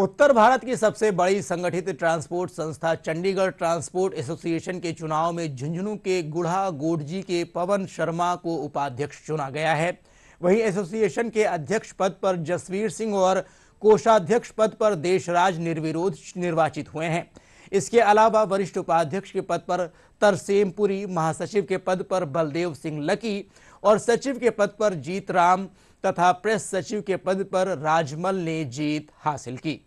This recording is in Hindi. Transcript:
उत्तर भारत की सबसे बड़ी संगठित ट्रांसपोर्ट संस्था चंडीगढ़ ट्रांसपोर्ट एसोसिएशन के चुनाव में झुंझुनू के गुढ़ा गोडजी के पवन शर्मा को उपाध्यक्ष चुना गया है वहीं एसोसिएशन के अध्यक्ष पद पर जसवीर सिंह और कोषाध्यक्ष पद पर देशराज निर्विरोध निर्वाचित हुए हैं इसके अलावा वरिष्ठ उपाध्यक्ष के पद पर तरसेम पुरी महासचिव के पद पर बलदेव सिंह लकी और सचिव के पद पर जीत राम तथा प्रेस सचिव के पद पर राजमल ने जीत हासिल की